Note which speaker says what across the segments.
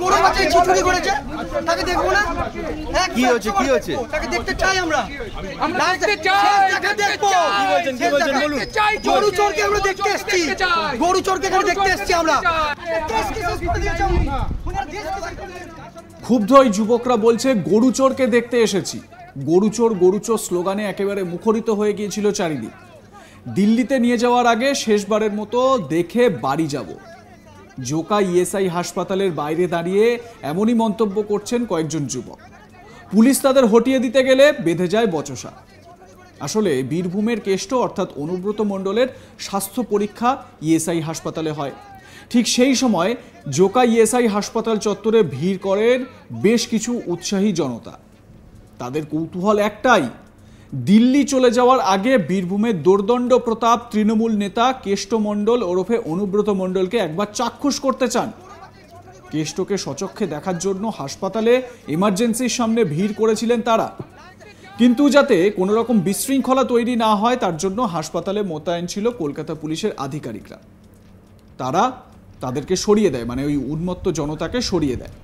Speaker 1: কোনো বাচ্চা করেছে
Speaker 2: তাকে দেখবো না কি কি তাকে দেখতে চাই আমরা আমরা দেখতে চাই তাকে দেখবো কি বলছেন কি বলছেন বলুন চাই গরু চোরকে আমরা দেখতে এসেছি গরু চোরকে দেখতে এসেছি আমরা ক্ষুব্ধ ওই যুবকরা বলছে গরু চোরকে দেখতে এসেছি গরু চোর গরু চোর স্লোগানে একেবারে মুখরিত হয়ে গিয়েছিল চারিদিক দিল্লিতে নিয়ে যাওয়ার আগে শেষবারের মতো দেখে বাড়ি যাব জোকা ইএসআই হাসপাতালের বাইরে দাঁড়িয়ে এমনই মন্তব্য করছেন কয়েকজন যুবক পুলিশ তাদের হটিয়ে দিতে গেলে বেঁধে যায় বচসা আসলে বীরভূমের কেষ্ট অর্থাৎ অনুব্রত মণ্ডলের স্বাস্থ্য পরীক্ষা ইএসআই হাসপাতালে হয় ঠিক সেই সময় জোকা ইএসআই হাসপাতাল চত্বরে ভিড় করেন বেশ কিছু উৎসাহী জনতা তাদের কৌতূহল একটাই দিল্লি চলে যাওয়ার আগে বীরভূমের দোর্দণ্ড প্রতাপ তৃণমূল নেতা কেষ্ট মণ্ডল ওরফে অনুব্রত মণ্ডলকে একবার চাক্ষুষ করতে চান কেষ্টকে সচক্ষে দেখার জন্য হাসপাতালে এমার্জেন্সির সামনে ভিড় করেছিলেন তারা কিন্তু যাতে কোনো রকম বিশৃঙ্খলা তৈরি না হয় তার জন্য হাসপাতালে মোতায়েন ছিল কলকাতা পুলিশের আধিকারিকরা তারা তাদেরকে সরিয়ে দেয় মানে ওই উন্মত্ত জনতাকে সরিয়ে দেয়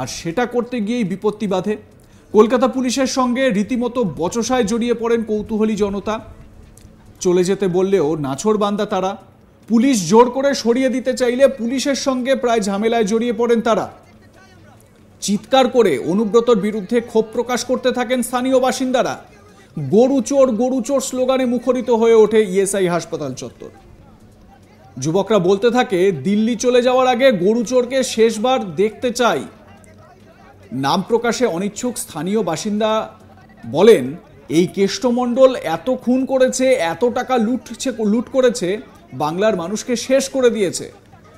Speaker 2: আর সেটা করতে গিয়েই বিপত্তি বাধে কলকাতা পুলিশের সঙ্গে রীতিমতো বচসায় জড়িয়ে পড়েন কৌতূহলী জনতা চলে যেতে বললেও নাছর বান্দা তারা পুলিশ জোর করে সরিয়ে দিতে চাইলে পুলিশের সঙ্গে প্রায় ঝামেলায় জড়িয়ে পড়েন তারা চিৎকার করে অনুব্রতর বিরুদ্ধে ক্ষোভ প্রকাশ করতে থাকেন স্থানীয় বাসিন্দারা গরু চোর গরু চোর স্লোগানে মুখরিত হয়ে ওঠে ইএসআই হাসপাতাল চত্বর যুবকরা বলতে থাকে দিল্লি চলে যাওয়ার আগে গরু চোরকে শেষবার দেখতে চাই নাম প্রকাশে অনিচ্ছুক স্থানীয় বাসিন্দা বলেন এই কেষ্টমণ্ডল এত খুন করেছে এত টাকা লুটছে লুট করেছে বাংলার মানুষকে শেষ করে দিয়েছে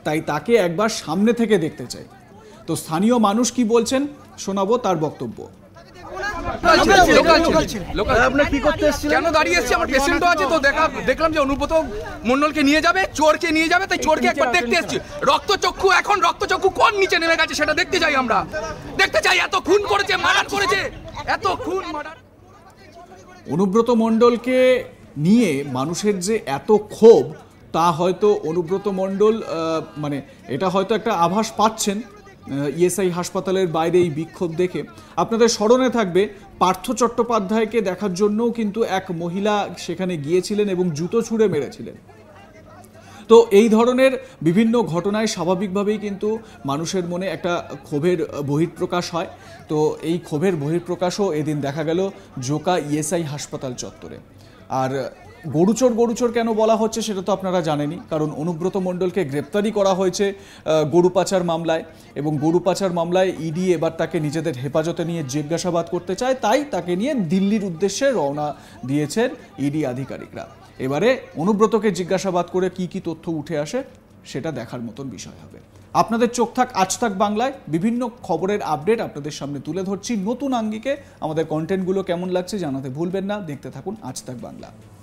Speaker 2: তাই তাকে একবার সামনে থেকে দেখতে চাই তো স্থানীয় মানুষ কি বলছেন শোনাবো তার বক্তব্য অনুব্রত মন্ডলকে নিয়ে চোরকে নিয়ে যাবে চোরকে দেখতে নেমে গেছে সেটা দেখতে চাই আমরা দেখতে চাই এত খুন করেছে করেছে এত খুন অনুব্রত নিয়ে মানুষের যে এত ক্ষোভ তা হয়তো অনুব্রত মন্ডল মানে এটা হয়তো একটা আভাস পাচ্ছেন ইএসআই হাসপাতালের বাইরে এই বিক্ষোভ দেখে আপনাদের স্মরণে থাকবে পার্থ চট্টোপাধ্যায়কে দেখার জন্যও কিন্তু এক মহিলা সেখানে গিয়েছিলেন এবং জুতো ছুঁড়ে মেরেছিলেন তো এই ধরনের বিভিন্ন ঘটনায় স্বাভাবিকভাবেই কিন্তু মানুষের মনে একটা ক্ষোভের বহিঃপ্রকাশ হয় তো এই ক্ষোভের বহিঃপ্রকাশও এদিন দেখা গেল জোকা ইএসআই হাসপাতাল চত্বরে আর গরুচোর গরুচোর কেন বলা হচ্ছে সেটা তো আপনারা জানেনই কারণ অনুব্রত মণ্ডলকে গ্রেপ্তারি করা হয়েছে গরু পাচার মামলায় এবং গরু পাচার মামলায় ইডি এবার তাকে নিজেদের হেফাজতে নিয়ে জিজ্ঞাসাবাদ করতে চায় তাই তাকে নিয়ে দিল্লির উদ্দেশ্যে রওনা দিয়েছেন ইডি আধিকারিকরা এবারে অনুব্রতকে জিজ্ঞাসাবাদ করে কি কি তথ্য উঠে আসে সেটা দেখার মতন বিষয় হবে আপনাদের চোখ থাক আজ থাক বাংলায় বিভিন্ন খবরের আপডেট আপনাদের সামনে তুলে ধরছি নতুন আঙ্গিকে আমাদের কন্টেন্টগুলো কেমন লাগছে জানাতে ভুলবেন না দেখতে থাকুন আজ থাক বাংলা